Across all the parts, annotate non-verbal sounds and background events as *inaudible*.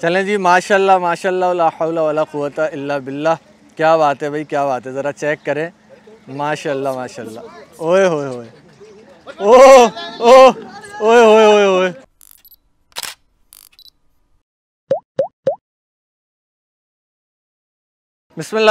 चलें जी माशाल्लाह माशाल्लाह ला हौला वला क़ुव्वत इल्ला बिल्लाह क्या बात है भाई क्या बात है ज़रा चेक करें माशाल्लाह माशाल्लाह ओए होए होए ओ ओ ओए होए होए बसमीम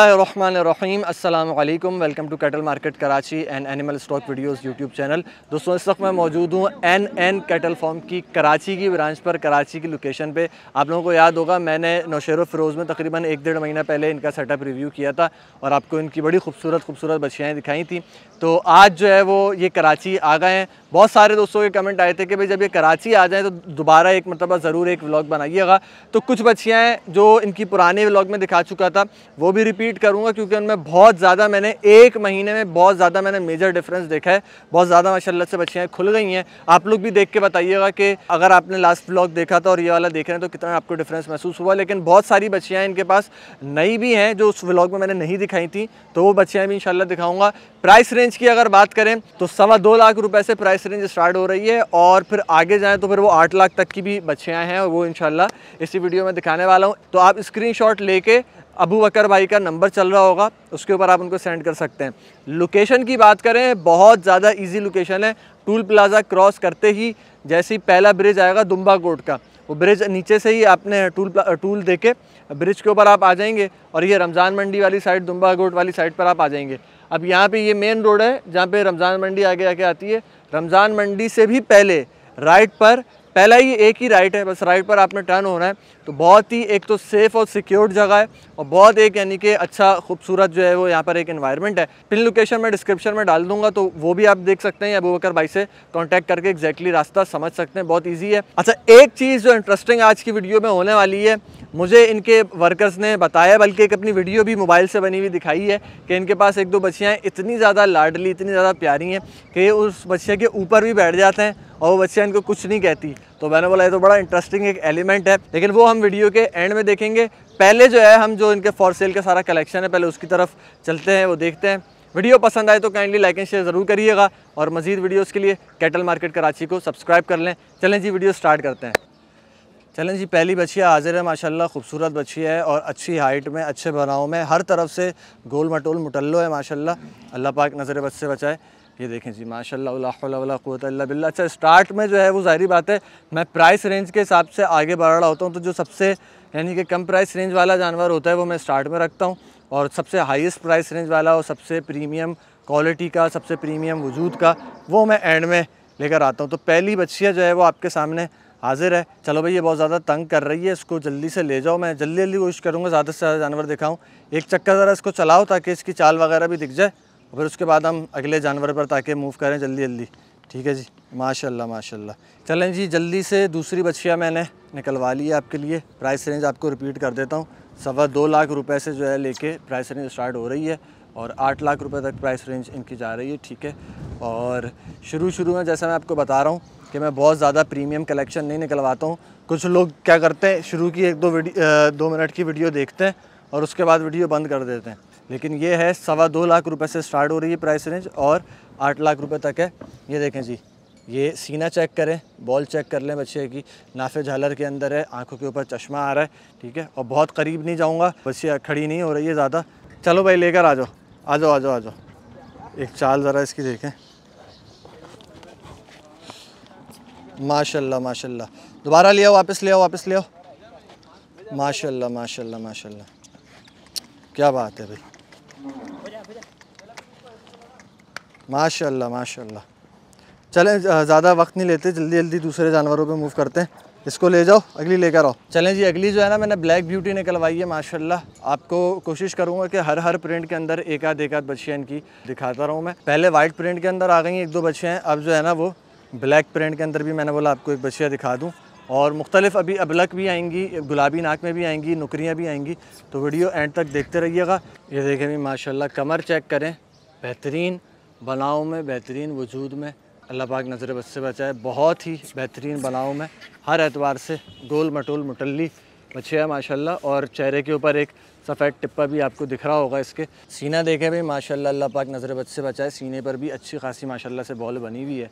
अल्लाम welcome to cattle market Karachi and animal stock videos YouTube channel दोस्तों इस वक्त मैं मौजूद हूँ एन एन कैटल फॉर्म की कराची की ब्रांच पर कराची की लोकेशन पे आप लोगों को याद होगा मैंने नौशेर फ़िरोज़ में तकरीबन एक डेढ़ महीना पहले इनका सेटअप रिव्यू किया था और आपको इनकी बड़ी खूबसूरत खूबसूरत बछियाएँ दिखाई थी तो आज जो है वो ये कराची आ गए हैं बहुत सारे दोस्तों के कमेंट आए थे कि भाई जब ये कराची आ जाएँ तो दोबारा एक मतलब ज़रूर एक व्लाग बनाइएगा तो कुछ बच्चियाँ जो इनकी पुराने व्लाग में दिखा चुका था वो भी रिपीट करूँगा क्योंकि उनमें बहुत ज़्यादा मैंने एक महीने में बहुत ज़्यादा मैंने मेजर डिफरेंस देखा है बहुत ज़्यादा माशाला से बच्चियाँ खुल गई हैं आप लोग भी देख के बताइएगा कि अगर आपने लास्ट ब्लॉग देखा था और ये वाला देख रहे हैं तो कितना आपको डिफरेंस महसूस हुआ लेकिन बहुत सारी बच्चियाँ इनके पास नई भी हैं जो उस ब्लॉग में मैंने नहीं दिखाई थी तो वो बच्चियाँ भी इन दिखाऊंगा प्राइस रेंज की अगर बात करें तो सवा दो लाख रुपए से प्राइस रेंज स्टार्ट हो रही है और फिर आगे जाएं तो फिर वो आठ लाख तक की भी बच्चियाँ हैं और वो इनशाला इसी वीडियो में दिखाने वाला हूँ तो आप स्क्रीन लेके अबू बकर भाई का नंबर चल रहा होगा उसके ऊपर आप उनको सेंड कर सकते हैं लोकेशन की बात करें बहुत ज़्यादा इजी लोकेशन है टूल प्लाज़ा क्रॉस करते ही जैसे ही पहला ब्रिज आएगा दुम्बा कोट का वो ब्रिज नीचे से ही आपने टूल टूल दे के ब्रिज के ऊपर आप आ जाएंगे और ये रमज़ान मंडी वाली साइड दुम्बा कोट वाली साइड पर आप आ जाएंगे अब यहाँ पर ये मेन रोड है जहाँ पर रमज़ान मंडी आगे आके आती है रमज़ान मंडी से भी पहले राइट पर पहला ही एक ही राइट है बस राइट पर आपने टर्न होना है तो बहुत ही एक तो सेफ़ और सिक्योर्ड जगह है और बहुत एक यानी कि अच्छा खूबसूरत जो है वो यहाँ पर एक इन्वायरमेंट है पिन लोकेशन मैं डिस्क्रिप्शन में डाल दूंगा तो वो भी आप देख सकते हैं अबूबकर भाई से कॉन्टैक्ट करके एक्जैक्टली रास्ता समझ सकते हैं बहुत ईजी है अच्छा एक चीज़ जो इंटरेस्टिंग आज की वीडियो में होने वाली है मुझे इनके वर्कर्स ने बताया बल्कि एक अपनी वीडियो भी मोबाइल से बनी हुई दिखाई है कि इनके पास एक दो बच्चियाँ इतनी ज़्यादा लाडली इतनी ज़्यादा प्यारी हैं कि उस बच्चे के ऊपर भी बैठ जाते हैं और वो बच्चियाँ इनको कुछ नहीं कहती तो मैंने बोला ये तो बड़ा इंटरेस्टिंग एक एलिमेंट है लेकिन वो हम वीडियो के एंड में देखेंगे पहले जो है हम जो इनके फॉर सेल का सारा कलेक्शन है पहले उसकी तरफ चलते हैं वो देखते हैं वीडियो पसंद आए तो काइंडली लाइक एंड शेयर ज़रूर करिएगा और मजीद वीडियोज़ के लिए कैटल मार्केट कराची को सब्सक्राइब कर लें चलें जी वीडियो स्टार्ट करते हैं चलें जी पहली बछिया हाजिर है माशाल्लाह खूबसूरत बछी है और अच्छी हाइट में अच्छे बनाव में हर तरफ से गोल मटोल मुटल्लो है माशाल्लाह अल्लाह पाक नज़र बद से बचाए ये देखें जी माशाला बिल्ला अच्छा स्टार्ट में जो है वो ज़ाहरी बात है मैं प्राइस रेंज के हिसाब से आगे बढ़ रहा होता हूँ तो जो सबसे यानी कि कम प्राइस रेंज वाला जानवर होता है वो मैं स्टार्ट में रखता हूँ और सबसे हाईएस्ट प्राइस रेंज वाला और सबसे प्रीमियम क्वालिटी का सबसे प्रीमियम वजूद का वो मैं एंड में लेकर आता हूँ तो पहली बच्चिया जो है वो आपके सामने हाजिर है चलो भाई ये बहुत ज़्यादा तंग कर रही है इसको जल्दी से ले जाओ मैं जल्दी जल्दी कोशिश करूँगा ज़्यादा से ज़्यादा जानवर दिखाऊँ एक चक्कर ज़रा इसको चलाओ ताकि इसकी चाल वगैरह भी दिख जाए और फिर उसके बाद हम अगले जानवर पर ताकि मूव करें जल्दी जल्दी ठीक है जी माशाल्लाह माशाल्लाह चलें जी जल्दी से दूसरी बछिया मैंने निकलवा ली है आपके लिए प्राइस रेंज आपको रिपीट कर देता हूँ सवा दो लाख रुपए से जो है लेके प्राइस रेंज स्टार्ट हो रही है और आठ लाख रुपए तक प्राइस रेंज इनकी जा रही है ठीक है और शुरू शुरू में जैसा मैं आपको बता रहा हूँ कि मैं बहुत ज़्यादा प्रीमियम कलेक्शन नहीं निकलवाता हूँ कुछ लोग क्या करते हैं शुरू की एक दो वीडियो दो मिनट की वीडियो देखते हैं और उसके बाद वीडियो बंद कर देते हैं लेकिन ये है सवा दो लाख रुपए से स्टार्ट हो रही है प्राइस रेंज और आठ लाख रुपए तक है ये देखें जी ये सीना चेक करें बॉल चेक कर लें बच्चे की नाफे झालर के अंदर है आंखों के ऊपर चश्मा आ रहा है ठीक है और बहुत करीब नहीं जाऊँगा बच्चे खड़ी नहीं हो रही है ज़्यादा चलो भाई लेकर आ जाओ आ जाओ आ जाओ आ जाओ एक चाल ज़रा इसकी देखें माशाल्लाह माशाल्लाह दोबारा ले आओ वापस ले आओ वापस ले आओ माशाल्लाह माशाल्लाह माशाल्लाह क्या बात है भाई माशाल्लाह माशाल्लाह चलें ज़्यादा वक्त नहीं लेते जल्दी जल्दी दूसरे जानवरों पे मूव करते हैं इसको ले जाओ अगली लेकर आओ चलें जी अगली जो है ना मैंने ब्लैक ब्यूटी निकलवाई है माशाल्लाह आपको कोशिश करूँगा कि हर हर प्रिंट के अंदर एक आध एक आध बच्चियाँ इनकी दिखाता रहूँ मैं पहले वाइट प्रिंट के अंदर आ गई एक दो बच्चियाँ अब जो है ना वो ब्लैक प्रिंट के अंदर भी मैंने बोला आपको एक बच्चियाँ दिखा दूँ और मुख्तलिफ अभी अबलक भी आएंगी गुलाबी नाक में भी आएंगी नुकरियाँ भी आएंगी तो वीडियो एंड तक देखते रहिएगा ये देखें भी माशाल्लाह कमर चेक करें बेहतरीन बनाओं में बेहतरीन वजूद में अल्लाह पाक नज़र बस से बचाए बहुत ही बेहतरीन बनाओं में हर एतवार से गोल मटोल मटली बछे है माशाल्लाह और चेहरे के ऊपर एक सफ़ेद टिप्पा भी आपको दिख रहा होगा इसके सीना देखे भाई माशाल्लाह अल्लाह पाक नज़र बच से बचाए सीने पर भी अच्छी खासी माशाल्लाह से बॉल बनी हुई है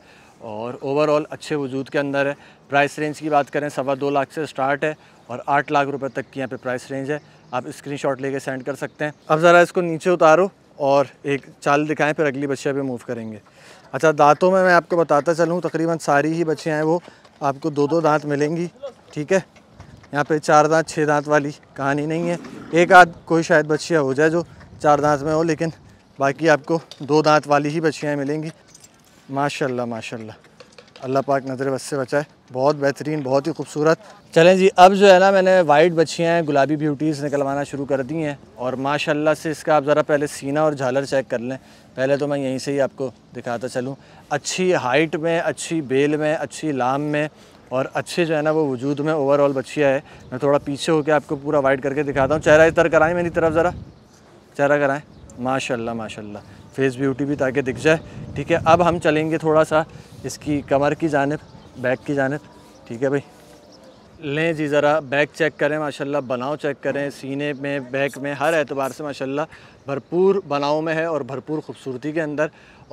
और ओवरऑल अच्छे वजूद के अंदर है प्राइस रेंज की बात करें सवा दो लाख से स्टार्ट है और आठ लाख रुपये तक की यहाँ पर प्राइस रेंज है आप स्क्रीन लेके सेंड कर सकते हैं अब ज़रा इसको नीचे उतारो और एक चाल दिखाएं फिर अगली बच्चिया पे मूव करेंगे अच्छा दांतों में मैं आपको बताता चलूँ तकरीबन सारी ही बच्चियाँ हैं वो आपको दो दो दांत मिलेंगी ठीक है यहाँ पे चार दांत छः दांत वाली कहानी नहीं है एक आध कोई शायद बच्चिया हो जाए जो चार दांत में हो लेकिन बाकी आपको दो दांत वाली ही बच्चियाँ मिलेंगी माशाल्लाह माशाल्लाह अल्लाह पाक नज़र बस से बचाए बहुत बेहतरीन बहुत ही खूबसूरत चलें जी अब जो है ना मैंने वाइट बच्चियाँ गुलाबी ब्यूटीज़ निकलवाना शुरू कर दी हैं और माशाल्लाह से इसका आप ज़रा पहले सीना और झालर चेक कर लें पहले तो मैं यहीं से ही आपको दिखाता चलूँ अच्छी हाइट में अच्छी बेल में अच्छी लाम में और अच्छे जो है ना वो वजूद में ओवरऑल बच्चिया है मैं थोड़ा पीछे होकर आपको पूरा वाइट करके दिखाता हूँ चेहरा इतर कराएँ मेरी तरफ ज़रा चेहरा कराएँ माशा माशा फेस ब्यूटी भी ताकि दिख जाए ठीक है अब हम चलेंगे थोड़ा सा इसकी कमर की जानब बैक की जानब ठीक है भाई लें जी ज़रा बैक चेक करें माशाल्लाह बनाव चेक करें सीने में बैक में हर एतबार से माशाल्लाह भरपूर बनाव में है और भरपूर खूबसूरती के अंदर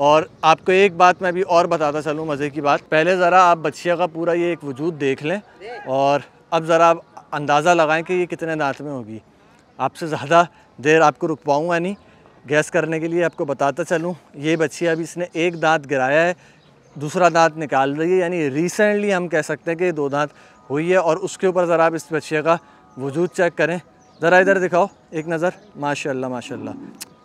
और आपको एक बात मैं अभी और बताता चलूँ मज़े की बात पहले ज़रा आप बच्चिया का पूरा ये एक वजूद देख लें और अब ज़रा आप अंदाज़ा लगाएं कि ये कितने दांत में होगी आपसे ज़्यादा देर आपको रुक पाऊँगा नहीं गैस करने के लिए आपको बताता चलूँ ये बच्चिया अभी इसने एक दांत गिराया है दूसरा दांत निकाल रही है यानी रिसेंटली हम कह सकते हैं कि दो दांत हुई है और उसके ऊपर ज़रा आप इस बच्चे का वजूद चेक करें ज़रा इधर दिखाओ एक नज़र माशाल्लाह माशाल्लाह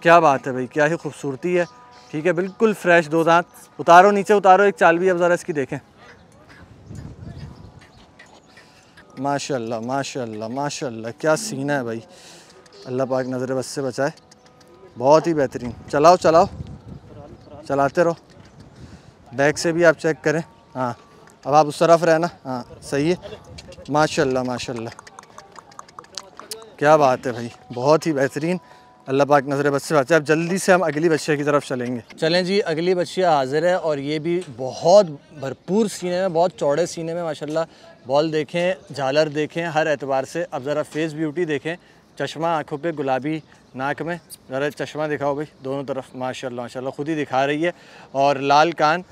क्या बात है भाई क्या ही खूबसूरती है ठीक है बिल्कुल फ्रेश दो दांत उतारो नीचे उतारो एक चाल भी अब ज़रा इसकी देखें माशा माशा माशा क्या सीन है भाई अल्लाह पाक नज़र बस से बचाए बहुत ही बेहतरीन चलाओ चलाओ चलाते रहो बैक से भी आप चेक करें हाँ अब आप उस तरफ रहना हाँ सही है माशाल्लाह माशाल्लाह क्या बात है भाई बहुत ही बेहतरीन अल्लाह पाक नजर बच्चे है अब जल्दी से हम अगली बच्चे की तरफ चलेंगे चलें जी अगली बच्चिया हाजिर है और ये भी बहुत भरपूर सीने में बहुत चौड़े सीने में माशाल्लाह बॉल देखें झालर देखें हर एतबार से अब ज़रा फेस ब्यूटी देखें चश्मा आँखों पे गुलाबी नाक में ज़रा चश्मा दिखाओ भाई दोनों तरफ माशा माशा खुद ही दिखा रही है और लाल कान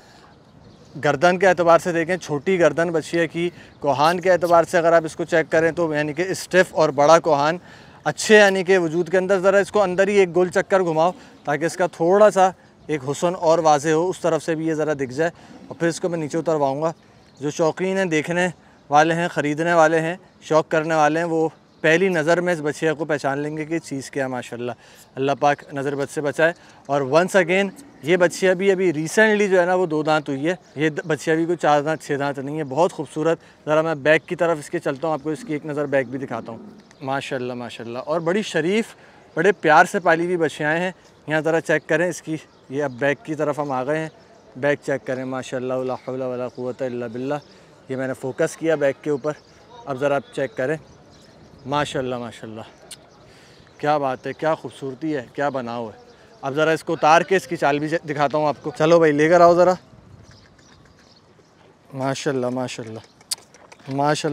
गर्दन के अतबार से देखें छोटी गर्दन बची है कि कोहान के अतबार से अगर आप इसको चेक करें तो यानी कि स्टिफ और बड़ा कोहान अच्छे यानी कि वजूद के अंदर ज़रा इसको अंदर ही एक गोल चक्कर घुमाओ ताकि इसका थोड़ा सा एक हुसन और वाजे हो उस तरफ से भी ये ज़रा दिख जाए और फिर इसको मैं नीचे उतरवाऊँगा जो शौकीन हैं देखने वाले हैं ख़रीदने वाले हैं शौक़ करने वाले हैं वो पहली नज़र में इस बछिया को पहचान लेंगे कि चीज़ क्या माशाल्लाह अल्लाह पाक नज़र बद से बचाए और वंस अगेन ये बच्चिया भी अभी रिसेंटली जो है ना वो दो दांत हुई है ये बच्चिया भी कोई चार दांत छः दांत नहीं है बहुत खूबसूरत ज़रा मैं बैक की तरफ इसके चलता हूँ आपको इसकी एक नज़र बैक भी दिखाता हूँ माशाल्लाह माशाल्लाह और बड़ी शरीफ बड़े प्यार से पाली हुई बछियाएँ हैं यहाँ ज़रा चेक करें इसकी ये अब बैक की तरफ हम आ गए हैं बैक चेक करें माशाल्लाह बिल्ला ये मैंने फ़ोकस किया बैक के ऊपर अब ज़रा आप चेक करें माशाल्लाह माशाल्लाह क्या बात है क्या खूबसूरती है क्या बनाओ है अब ज़रा इसको उतार के इसकी चाल भी दिखाता हूँ आपको चलो भाई लेकर आओ ज़रा माशा माशा माशा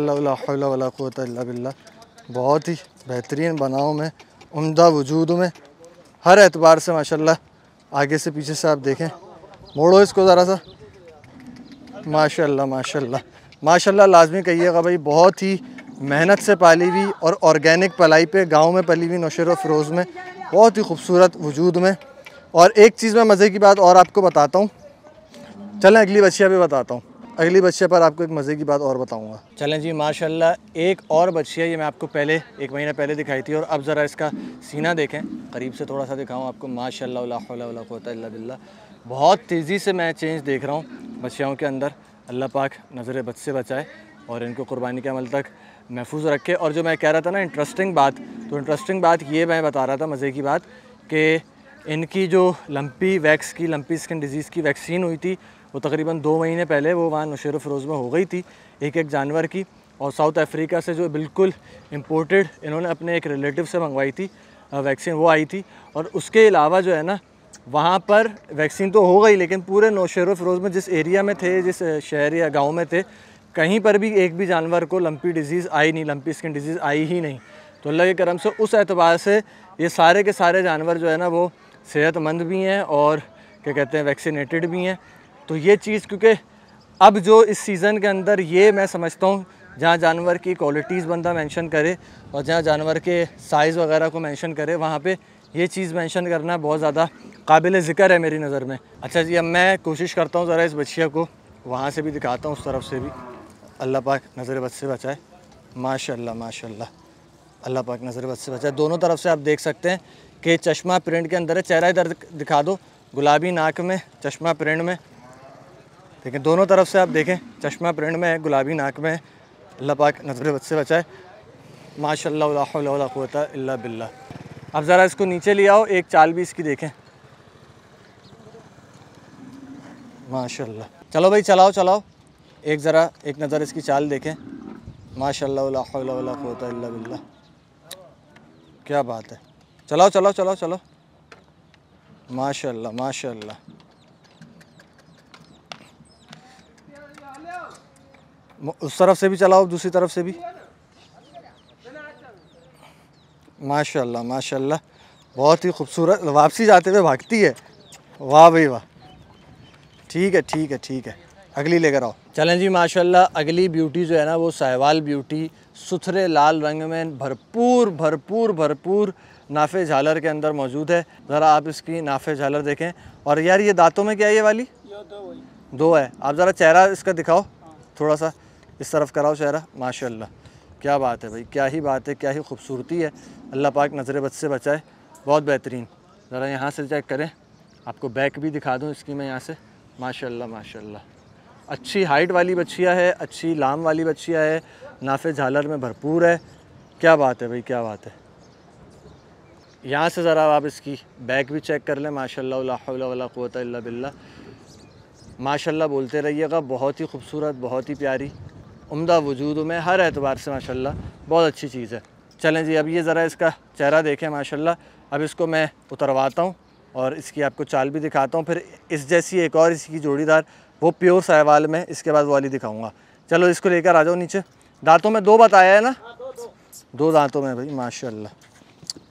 बहुत ही बेहतरीन बनाओ में उमदा वजूद में हर एतबार से माशाल्लाह आगे से पीछे से आप देखें मोड़ो इसको ज़रा सा माशाल्लाह माशाल्लाह माशाल्लाह लाजमी कहिएगा भाई बहुत ही मेहनत से पाली हुई और ऑर्गेनिक पलाई पे गांव में पली हुई नौशर व फ़रोज़ में बहुत ही खूबसूरत वजूद में और एक चीज़ में मज़े की बात और आपको बताता हूँ चलें अगली बच्चिया भी बताता हूँ अगली बच्चे पर आपको एक मज़े की बात और बताऊँगा चलें जी माशाल्लाह एक और बच्चिया ये मैं आपको पहले एक महीना पहले दिखाई थी और अब ज़रा इसका सीना देखें करीब से थोड़ा सा दिखाऊँ आपको माशा बिल्ला बहुत तेज़ी से मैं चेंज देख रहा हूँ बच्चियों के अंदर अल्लाह पाक नज़र बद से बचाए और इनको कुर्बानी के अमल तक महफूज रखे और जो मैं कह रहा था ना इंटरेस्टिंग बात तो इंटरेस्टिंग बात ये मैं बता रहा था मज़े की बात कि इनकी जो लंपी वैक्स की लंपी स्किन डिजीज़ की वैक्सीन हुई थी वो तकरीबन दो महीने पहले वो वहाँ नशर फरोज़ में हो गई थी एक एक जानवर की और साउथ अफ्रीका से जो बिल्कुल इम्पोर्टेड इन्होंने अपने एक रिलेटिव से मंगवाई थी वैक्सीन वो आई थी और उसके अलावा जो है ना वहाँ पर वैक्सीन तो हो गई लेकिन पूरे नौशेर फरोज़ में जिस एरिया में थे जिस शहर या गाँव में थे कहीं पर भी एक भी जानवर को लंपी डिजीज़ आई नहीं लंपी स्किन डिजीज़ आई ही नहीं तो अल्लाह के करम से उस एतबार से ये सारे के सारे जानवर जो है ना वो सेहतमंद भी हैं और क्या कहते हैं वैक्सीनेटेड भी हैं तो ये चीज़ क्योंकि अब जो इस सीज़न के अंदर ये मैं समझता हूँ जहाँ जानवर की क्वालिटीज़ बंदा मेंशन करे और जहाँ जानवर के साइज़ वगैरह को मेंशन करे वहाँ पे ये चीज़ मेंशन करना बहुत ज़्यादा काबिल ज़िक्र है मेरी नज़र में अच्छा जी अब मैं कोशिश करता हूँ ज़रा इस बछिया को वहाँ से भी दिखाता हूँ उस तरफ से भी अल्लाह पाक नज़र बद से बचाए माशा माशा अल्लाह पाक नज़र बद से बचाए दोनों तरफ से आप देख सकते हैं कि चश्मा प्रिंट के अंदर है चेहरा इधर दिखा दो गुलाबी नाक में चश्मा प्रिंट में देखें दोनों तरफ से आप देखें चश्मा प्रिंट में है गुलाबी नाक में है अल्लाह पाक नज़र बद से बचाए माशा बिल्ला अब ज़रा इसको नीचे ले आओ एक चाल भी इसकी देखें माशा चलो भाई चलाओ चलाओ एक ज़रा एक नज़र इसकी चाल देखें माशा क्या बात है चलाओ चलाओ चलाओ चलो माशा माशा उस तरफ से भी चलाओ दूसरी तरफ से भी माशा माशा बहुत ही खूबसूरत वापसी जाते हुए भागती है वाह भाई वाह ठीक है ठीक है ठीक है अगली लेकर आओ चलें जी माशाल्लाह अगली ब्यूटी जो है ना वो सहवाल ब्यूटी सुथरे लाल रंग में भरपूर भरपूर भरपूर नाफे झालर के अंदर मौजूद है ज़रा आप इसकी नाफे झालर देखें और यार ये दांतों में क्या है ये वाली दो, दो है आप ज़रा चेहरा इसका दिखाओ थोड़ा सा इस तरफ कराओ चेहरा माशा क्या बात है भाई क्या ही बात है क्या ही खूबसूरती है अल्लाह पाक नज़र बद से बचाए बहुत बेहतरीन ज़रा यहाँ से चेक करें आपको बैक भी दिखा दूँ इसकी मैं यहाँ से माशा माशा अच्छी हाइट वाली बच्चिया है अच्छी लाम वाली बच्चिया है नाफे झालर में भरपूर है क्या बात है भाई क्या बात है यहाँ से ज़रा आप इसकी बैक भी चेक कर लें माशाल्लाह इल्ला बिल्ला बोलते रहिएगा बहुत ही खूबसूरत बहुत ही प्यारी उम्दा वजूद में हर एतबार से माशा बहुत अच्छी चीज़ है चलें जी अब ये ज़रा इसका चेहरा देखें माशा अब इसको मैं उतरवाता हूँ और इसकी आपको चाल भी दिखाता हूँ फिर इस जैसी एक और इसकी जोड़ीदार वो प्योर सहवाल में इसके बाद वाली दिखाऊंगा चलो इसको लेकर आ जाओ नीचे दांतों में दो बताया है ना दो, दो।, दो दांतों में भाई माशाल्लाह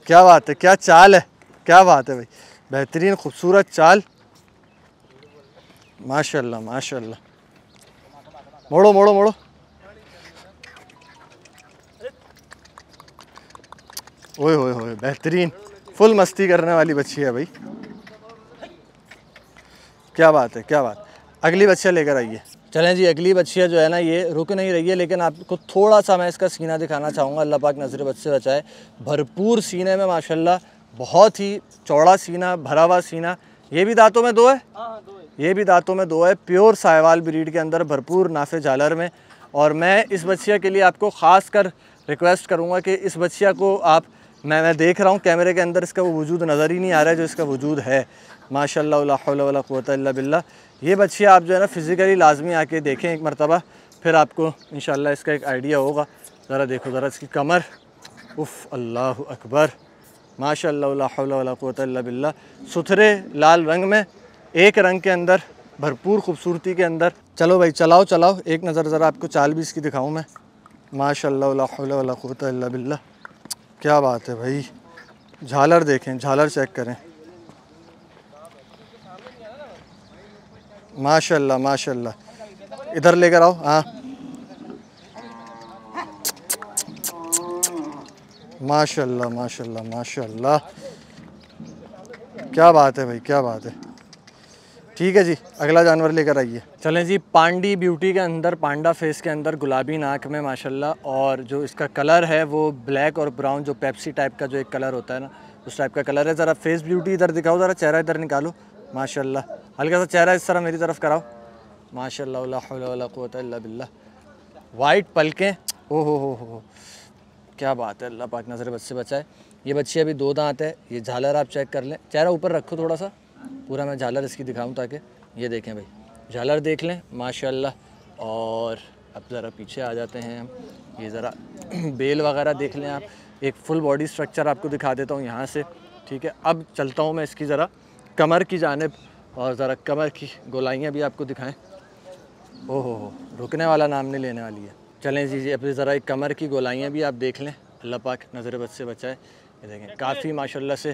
क्या बात है क्या चाल है क्या बात है भाई बेहतरीन खूबसूरत चाल माशाल्लाह माशाल्लाह मोड़ो मोड़ो मोड़ो ओए ओए ओए बेहतरीन फुल मस्ती करने वाली बच्ची है भाई क्या बात है क्या बात है अगली बच्चिया लेकर आइए चलें जी अगली बच्चिया जो है ना ये रुक नहीं रही है लेकिन आपको थोड़ा सा मैं इसका सीना दिखाना चाहूँगा अल्लाह पाक नज़र बच्चे बचाए भरपूर सीने में माशाल्लाह बहुत ही चौड़ा सीना भरा हुआ सीना ये भी दांतों में दो है हाँ, हाँ, ये भी दांतों में दो है प्योर साहवाल ब्रीड के अंदर भरपूर नाफे जालर में और मैं इस बच्चिया के लिए आपको ख़ास कर रिक्वेस्ट करूँगा कि इस बच्चिया को आप मैं मैं देख रहा हूँ कैमरे के अंदर इसका वो वजूद नज़र ही नहीं आ रहा है जो इसका वजूद है माशा बिल्ला ये बच्ची आप जो है ना फिज़िकली लाजमी आके देखें एक मरतबा फिर आपको इन इसका एक आइडिया होगा ज़रा देखो ज़रा इसकी कमर उफ़ अल्लाह अकबर माशा बिल्ला सुथरे लाल रंग में एक रंग के अंदर भरपूर खूबसूरती के अंदर चलो भाई चलाओ चलाओ एक नज़र ज़रा आपको चाल भी इसकी दिखाऊँ मैं माशा बिल्ला क्या बात है भाई झालर देखें झालर चेक करें माशाल्लाह माशाल्लाह इधर लेकर आओ हाँ माशाल्लाह माशाल्लाह माशाल्लाह क्या बात है भाई क्या बात है ठीक है जी अगला जानवर लेकर आइए चलें जी पांडी ब्यूटी के अंदर पांडा फेस के अंदर गुलाबी नाक में माशाल्लाह और जो इसका कलर है वो ब्लैक और ब्राउन जो पेप्सी टाइप का जो एक कलर होता है ना उस टाइप का कलर है ज़रा फेस ब्यूटी इधर दिखाओ ज़रा चेहरा इधर निकालो माशाल्लाह हल्का सा चेहरा इस तरह मेरी तरफ कराओ माशा बिल्ला वाइट पलकें ओ हो हो हो क्या बात है अल्लाह पाक नज़र बच्चे बचाए ये बच्ची अभी दो दांत है ये झालर आप चेक कर लें चेहरा ऊपर रखो थोड़ा सा पूरा मैं झालर इसकी दिखाऊं ताकि ये देखें भाई झालर देख लें माशाल्लाह और अब ज़रा पीछे आ जाते हैं हम ये ज़रा *clears throat* बेल वगैरह देख लें आप एक फुल बॉडी स्ट्रक्चर आपको दिखा देता हूँ यहाँ से ठीक है अब चलता हूँ मैं इसकी ज़रा कमर की जानब और ज़रा कमर की गोलाइयाँ भी आपको दिखाएं ओहो हो रुकने वाला नाम नहीं लेने वाली है चलें जी जी अपनी ज़रा एक कमर की गोलाइयाँ भी आप देख लें अल्लाह पाक नज़र बद से बचाए ये देखें काफ़ी माशाल्लाह से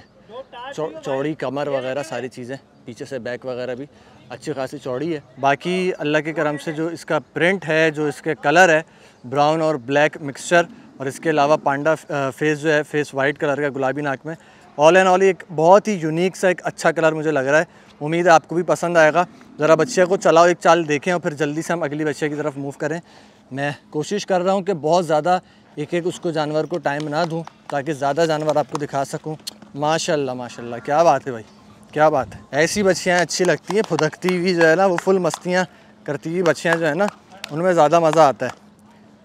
चौ, चौड़ी कमर वगैरह सारी चीज़ें पीछे से बैक वगैरह भी अच्छी खासी चौड़ी है बाकी अल्लाह के करम से जो इसका प्रिंट है जो इसके कलर है ब्राउन और ब्लैक मिक्सचर और इसके अलावा पांडा फेस जो है फेस वाइट कलर का गुलाबी नाक में ऑल एंड ऑल एक बहुत ही यूनिक सा एक अच्छा कलर मुझे लग रहा है उम्मीद है आपको भी पसंद आएगा ज़रा बच्चे को चलाओ एक चाल देखें और फिर जल्दी से हम अगली बच्चे की तरफ मूव करें मैं कोशिश कर रहा हूँ कि बहुत ज़्यादा एक एक उसको जानवर को टाइम ना दूँ ताकि ज़्यादा जानवर आपको दिखा सकूँ माशा माशा क्या बात है भाई क्या बात है ऐसी बच्चियाँ अच्छी लगती हैं फुदकती हुई जो है ना वो फुल मस्तियाँ करती हुई बच्चियाँ जो है ना उनमें ज़्यादा मज़ा आता है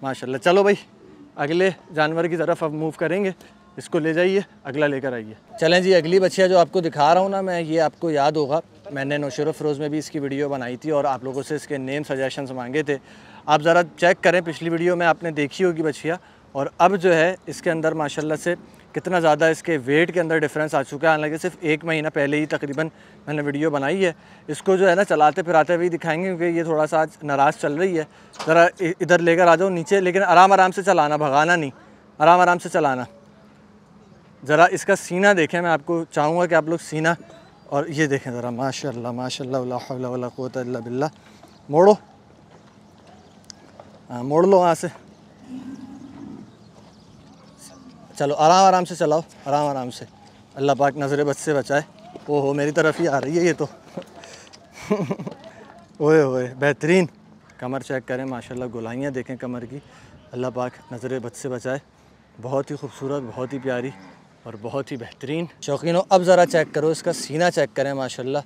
माशाल्लाह चलो भाई अगले जानवर की तरफ अब मूव करेंगे इसको ले जाइए अगला लेकर आइए चलें जी अगली बच्चिया जो आपको दिखा रहा हूँ ना मैं ये आपको याद होगा मैंने नौशर फ़रोज़ में भी इसकी वीडियो बनाई थी और आप लोगों से इसके नेम सजेशंस मांगे थे आप ज़रा चेक करें पिछली वीडियो में आपने देखी होगी बच्चिया और अब जो है इसके अंदर माशाला से कितना ज़्यादा इसके वेट के अंदर डिफरेंस आ चुका है हालांकि सिर्फ एक महीना पहले ही तकरीबन मैंने वीडियो बनाई है इसको जो है ना चलाते फिराते भी दिखाएंगे क्योंकि ये थोड़ा सा आज नाराज़ चल रही है ज़रा इधर लेकर आ जाओ नीचे लेकिन आराम आराम से चलाना भगाना नहीं आराम आराम से चलाना ज़रा इसका सीना देखें मैं आपको चाहूँगा कि आप लोग सीना और ये देखें ज़रा माशा माशा बिल्ला मोड़ो हाँ मोड़ लो वहाँ से चलो आराम आराम से चलाओ आराम आराम से अल्लाह पाक नज़र बच से बचाए ओहो मेरी तरफ ही आ रही है ये तो *laughs* ओए ओए बेहतरीन कमर चेक करें माशाल्लाह गुलाइयाँ देखें कमर की अल्लाह पाक नज़र बद से बचाए बहुत ही खूबसूरत बहुत ही प्यारी और बहुत ही बेहतरीन शौकीन हो अब ज़रा चेक करो इसका सीना चेक करें माशाल्लाह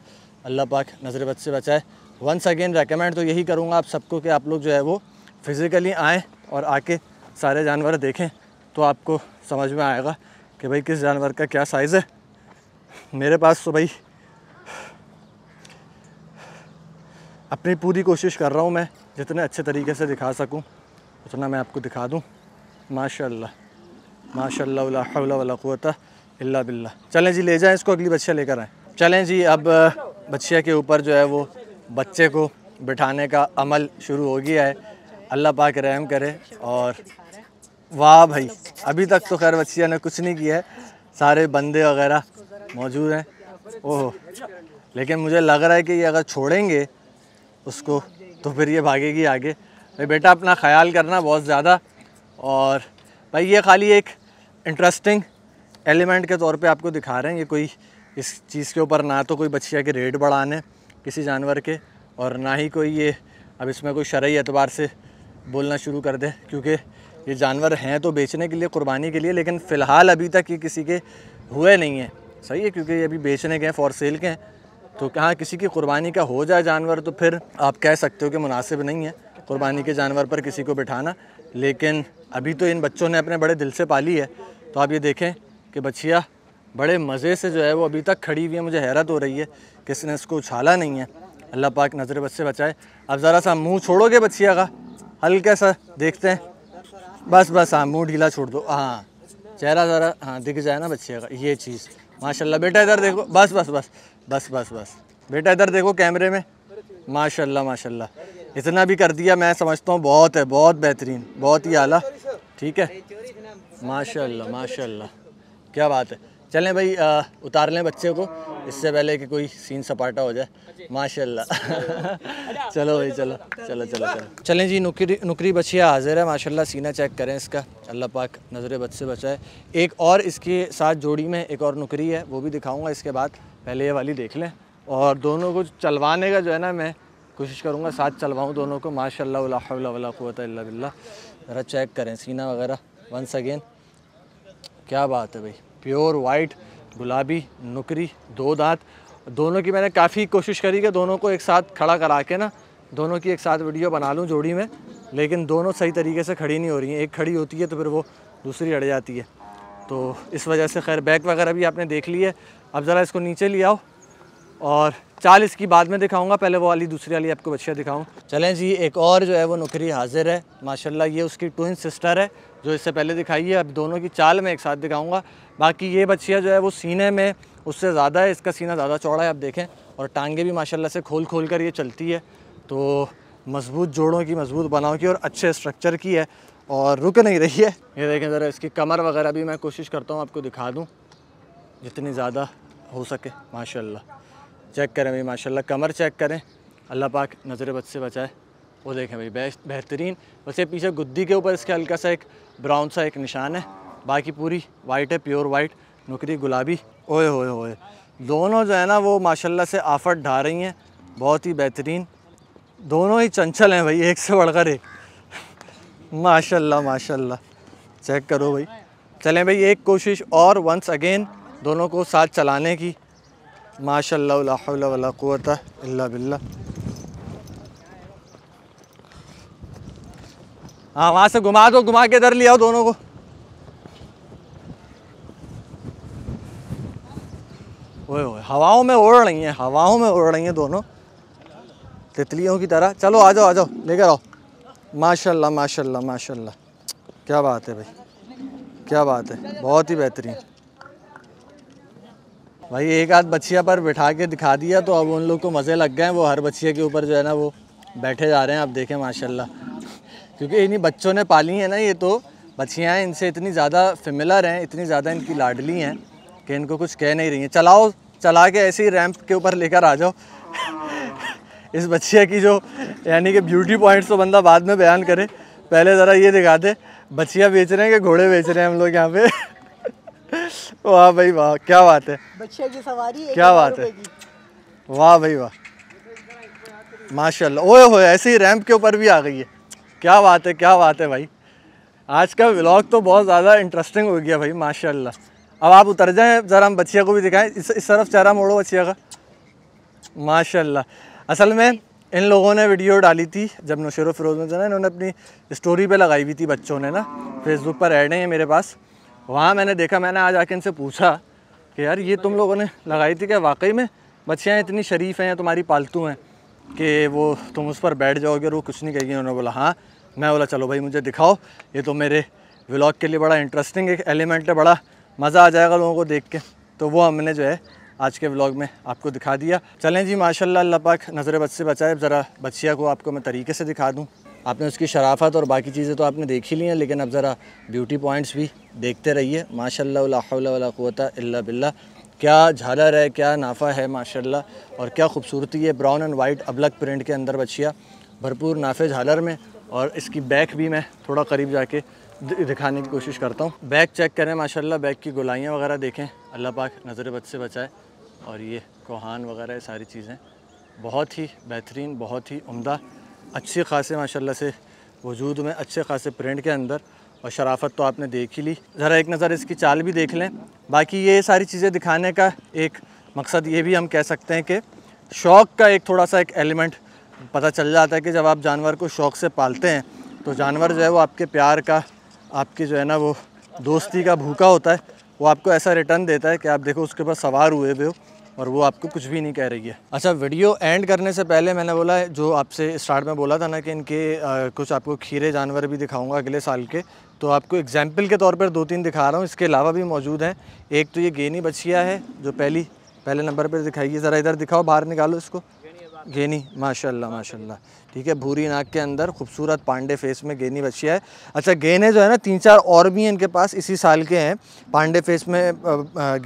अल्लाह पाक नज़र बद से बचाए वंस अगेन रेकमेंड तो यही करूँगा आप सबको कि आप लोग जो है वो फ़िज़िकली आएँ और आके सारे जानवर देखें तो आपको समझ में आएगा कि भाई किस जानवर का क्या साइज़ है मेरे पास तो भाई अपनी पूरी कोशिश कर रहा हूँ मैं जितने अच्छे तरीके से दिखा सकूँ उतना मैं आपको दिखा दूँ माशाल्लाह माशा अल्ला बिल्ला चलें जी ले जाएँ इसको अगली बच्चिया लेकर आएँ चलें जी अब बच्चिया के ऊपर जो है वो बच्चे को बिठाने का अमल शुरू हो गया है अल्लाह पाक रहम करे और वाह भाई अभी तक तो खैर बच्चिया ने कुछ नहीं किया है सारे बंदे वगैरह मौजूद हैं ओह लेकिन मुझे लग रहा है कि ये अगर छोड़ेंगे उसको तो फिर ये भागेगी आगे बेटा अपना ख्याल करना बहुत ज़्यादा और भाई ये खाली एक इंटरेस्टिंग एलिमेंट के तौर पे आपको दिखा रहे हैं ये कोई इस चीज़ के ऊपर ना तो कोई बच्चिया के रेट बढ़ाने किसी जानवर के और ना ही कोई ये अब इसमें कोई शरय एतबार से बोलना शुरू कर दे क्योंकि ये जानवर हैं तो बेचने के लिए कुर्बानी के लिए लेकिन फ़िलहाल अभी तक ये किसी के हुए नहीं हैं सही है क्योंकि ये अभी बेचने के हैं फॉर सेल के हैं तो कहाँ किसी की कुर्बानी का हो जाए जानवर तो फिर आप कह सकते हो कि मुनासिब नहीं है कुर्बानी के जानवर पर किसी को बिठाना लेकिन अभी तो इन बच्चों ने अपने बड़े दिल से पाली है तो आप ये देखें कि बच्चिया बड़े मज़े से जो है वो अभी तक खड़ी हुई है मुझे हैरत हो रही है किसी ने इसको उछाला नहीं है अल्लाह पाक नज़र बस से बचाए अब ज़रा सा मुँह छोड़ोगे बच्चिया का हल्का सा देखते हैं बस बस हाँ मुँह ढीला छोड़ दो हाँ चेहरा ज़रा हाँ दिख जाए ना बच्चिया का ये चीज़ माशाल्लाह बेटा इधर देखो बस बस बस बस बस बस बेटा इधर देखो कैमरे में माशाल्लाह माशाल्लाह इतना भी कर दिया मैं समझता हूँ बहुत है बहुत बेहतरीन बहुत ही आला ठीक है माशाल्लाह माशाल्लाह क्या बात है चलें भाई आ, उतार लें बच्चे को इससे पहले कि कोई सीन सपाटा हो जाए माशाल्लाह *laughs* चलो भाई चलो चलो चलो चलो चलें जी नुकरी नुकरी बछिया हाजिर है माशाल्लाह सीना चेक करें इसका अल्लाह पाक नज़र बद से बचाए एक और इसके साथ जोड़ी में एक और नुकरी है वो भी दिखाऊँगा इसके बाद पहले ये वाली देख लें और दोनों को चलवाने का जो है ना मैं कोशिश करूँगा साथ चलवाऊँ दोनों को माशा ज़रा चेक करें सीना वगैरह वंस अगेन क्या बात है भाई प्योर वाइट गुलाबी नुकरी दो दांत दोनों की मैंने काफ़ी कोशिश करी कि दोनों को एक साथ खड़ा करा के ना दोनों की एक साथ वीडियो बना लूँ जोड़ी में लेकिन दोनों सही तरीके से खड़ी नहीं हो रही हैं एक खड़ी होती है तो फिर वो दूसरी अड़ जाती है तो इस वजह से खैर बैग वगैरह भी आपने देख ली है अब ज़रा इसको नीचे ले आओ और चाल इसकी बाद में दिखाऊंगा पहले वो वाली दूसरी वाली आपको बच्चियाँ दिखाऊं चलें जी एक और जो है वो नुकरी हाजिर है माशाल्लाह ये उसकी ट्विन सिस्टर है जो इससे पहले दिखाई है अब दोनों की चाल में एक साथ दिखाऊंगा बाकी ये बच्चिया जो है वो सीने में उससे ज़्यादा है इसका सीना ज़्यादा चौड़ा है आप देखें और टांगे भी माशाला से खोल खोल कर ये चलती है तो मजबूत जोड़ों की मजबूत बनाओ की और अच्छे स्ट्रक्चर की है और रुक नहीं रही है ये देखें ज़रा इसकी कमर वगैरह भी मैं कोशिश करता हूँ आपको दिखा दूँ जितनी ज़्यादा हो सके माशाल्लाह चेक करें भाई माशाल्लाह कमर चेक करें अल्लाह पाक नज़र बद से बचाए वो देखें भाई बेस्ट बेहतरीन वैसे पीछे गुद्दी के ऊपर इसका हल्का सा एक ब्राउन सा एक निशान है बाकी पूरी वाइट है प्योर वाइट नुकरी गुलाबी ओए होए होए दोनों जो है ना वो माशाल्लाह से आफत ढा रही हैं बहुत ही बेहतरीन दोनों ही चंचल हैं भाई एक से बढ़कर एक माशाल्लाह माशाल्लाह चेक करो भाई चलें भाई एक कोशिश और वंस अगेन दोनों को साथ चलाने की माशाल्लाहवत हाँ वहाँ से घुमा दो घुमा के इधर ले आओ दोनों को ओए ओए हवाओं में उड़ रही हैं हवाओं में उड़ रही हैं दोनों तितलियों की तरह चलो आ जाओ आ जाओ लेकर आओ माशाल्लाह माशाल्लाह माशाल्लाह क्या बात है भाई क्या बात है बहुत ही बेहतरीन भाई एक आध बछिया पर बिठा के दिखा दिया तो अब उन लोग को मज़े लग गए वो हर बच्चिया के ऊपर जो है ना वो बैठे जा रहे हैं आप देखें माशाल्लाह क्योंकि इन्हीं बच्चों ने पाली हैं ना ये तो बच्चियाँ इनसे इतनी ज़्यादा फिमिलर हैं इतनी ज़्यादा इनकी लाडली हैं कि इनको कुछ कह नहीं रही हैं चलाओ चला के ऐसे ही रैंप के ऊपर लेकर आ जाओ इस बच्चिया की जो यानी कि ब्यूटी पॉइंट्स तो बंदा बाद में बयान करे पहले ज़रा ये दिखा दे बच्चियाँ बेच रहे हैं कि घोड़े बेच रहे हैं हम लोग यहाँ पे वाह भाई वाह क्या बात है बच्चे की सवारी क्या बात है वाह भाई वाह माशाल्लाह ओए हो ऐसे ही रैंप के ऊपर भी आ गई है क्या बात है क्या बात है भाई आज का व्लॉग तो बहुत ज़्यादा इंटरेस्टिंग हो गया भाई माशाल्लाह अब आप उतर जाए ज़रा हम बच्चिया को भी दिखाएं इस इस तरफ चेहरा मोड़ो बच्चिया का माशाल्लाह असल में इन लोगों ने वीडियो डाली थी जब नशेर फिरोज में जाना इन्होंने अपनी स्टोरी पे लगाई हुई थी बच्चों ने ना फेसबुक पर ऐड है मेरे पास वहाँ मैंने देखा मैंने आज आके इनसे पूछा कि यार ये तुम लोगों ने लगाई थी क्या वाकई में बच्चियाँ इतनी शरीफ हैं तुम्हारी पालतू हैं कि वो तुम उस पर बैठ जाओगे और वो कुछ नहीं कहेगी उन्होंने बोला हाँ मैं बोला चलो भाई मुझे दिखाओ ये तो मेरे व्लॉग के लिए बड़ा इंटरेस्टिंग एक एलिमेंट है बड़ा मज़ा आ जाएगा लोगों को देख के तो वो हमने जो है आज के व्लॉग में आपको दिखा दिया चलें जी माशाल्लाह अल्लाह पाक नज़र बद से बचाए ज़रा बच्चिया को आपको मैं तरीके से दिखा दूँ आपने उसकी शराफत और बाकी चीज़ें तो आपने देख ही ली हैं लेकिन अब ज़रा ब्यूटी पॉइंट्स भी देखते रहिए माशाला इल्ला बिल्ला क्या झालर है क्या नाफा है माशाल्लाह और क्या खूबसूरती है ब्राउन एंड वाइट अबलग प्रिंट के अंदर बचिया भरपूर नाफे झालर में और इसकी बैक भी मैं थोड़ा करीब जाके दिखाने की कोशिश करता हूँ बैक चेक करें माशाल्लाह बैग की गुलाइयाँ वगैरह देखें अल्लाह पाक नज़र बद से बचाए और ये कोहान वगैरह सारी चीज़ें बहुत ही बेहतरीन बहुत ही उम्दा अच्छे खासे माशाल्लाह से वजूद में अच्छे खासे प्रिंट के अंदर और शराफत तो आपने देख ही ली ज़रा एक नज़र इसकी चाल भी देख लें बाकी ये सारी चीज़ें दिखाने का एक मकसद ये भी हम कह सकते हैं कि शौक़ का एक थोड़ा सा एक एलिमेंट पता चल जाता है कि जब आप जानवर को शौक़ से पालते हैं तो जानवर जो है वो आपके प्यार का आपकी जो है ना वो दोस्ती का भूखा होता है वो आपको ऐसा रिटर्न देता है कि आप देखो उसके ऊपर सवार हुए भी हो और वो आपको कुछ भी नहीं कह रही है अच्छा वीडियो एंड करने से पहले मैंने बोला जो आपसे स्टार्ट में बोला था ना कि इनके आ, कुछ आपको खीरे जानवर भी दिखाऊंगा अगले साल के तो आपको एग्जाम्पल के तौर पर दो तीन दिखा रहा हूँ इसके अलावा भी मौजूद हैं एक तो ये गेनी बछिया है जो पहली पहले नंबर पर दिखाइए ज़रा इधर दिखाओ बाहर निकालो इसको गेनी माशाल्लाह माशाल्लाह ठीक है भूरी नाक के अंदर खूबसूरत पांडे फेस में गेनी बछिया है अच्छा गेने जो है ना तीन चार और भी हैं इनके पास इसी साल के हैं पांडे फेस में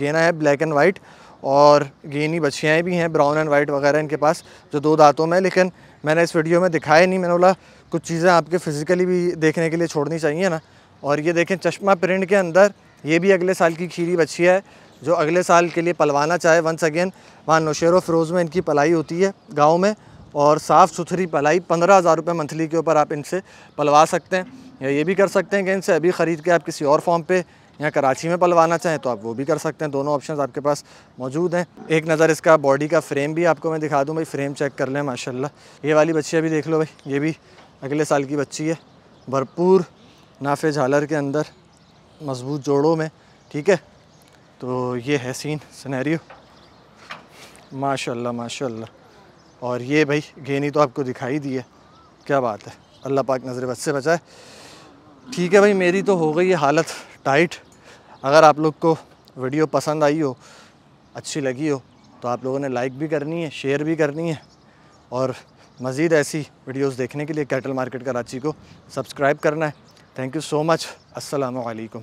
गेना है ब्लैक एंड वाइट और गेनी बछियाएँ भी हैं ब्राउन एंड वाइट वगैरह इनके पास जो दो दांतों में लेकिन मैंने इस वीडियो में दिखाया नहीं मैंने बोला कुछ चीज़ें आपके फ़िज़िकली भी देखने के लिए छोड़नी चाहिए ना और ये देखें चश्मा प्रिंट के अंदर ये भी अगले साल की खीरी बछी है जो अगले साल के लिए पलवाना चाहे वंस अगेन वहाँ नौशेर फ़िरोज़ में इनकी पलाई होती है गाँव में और साफ़ सुथरी पलाई पंद्रह हज़ार रुपये मंथली के ऊपर आप इनसे पलवा सकते हैं या ये भी कर सकते हैं कि इनसे अभी ख़रीद के आप किसी और फॉर्म पे या कराची में पलवाना चाहें तो आप वो भी कर सकते हैं दोनों ऑप्शन आपके पास मौजूद हैं एक नज़र इसका बॉडी का फ्रेम भी आपको मैं दिखा दूँ भाई फ्रेम चेक कर लें माशा ये वाली बच्चियाँ भी देख लो भाई ये भी अगले साल की बच्ची है भरपूर नाफे झालर के अंदर मजबूत जोड़ों में ठीक है तो ये है सीन सनेरियो माशाल्लाह माशाल्लाह और ये भाई गेनी तो आपको दिखाई दी है क्या बात है अल्लाह पाक नज़र बद से बचाए ठीक है भाई मेरी तो हो गई है हालत टाइट अगर आप लोग को वीडियो पसंद आई हो अच्छी लगी हो तो आप लोगों ने लाइक भी करनी है शेयर भी करनी है और मज़ीद ऐसी वीडियोस देखने के लिए कैटल मार्केट कराची को सब्सक्राइब करना है थैंक यू सो मच अस्सलाम वालेकुम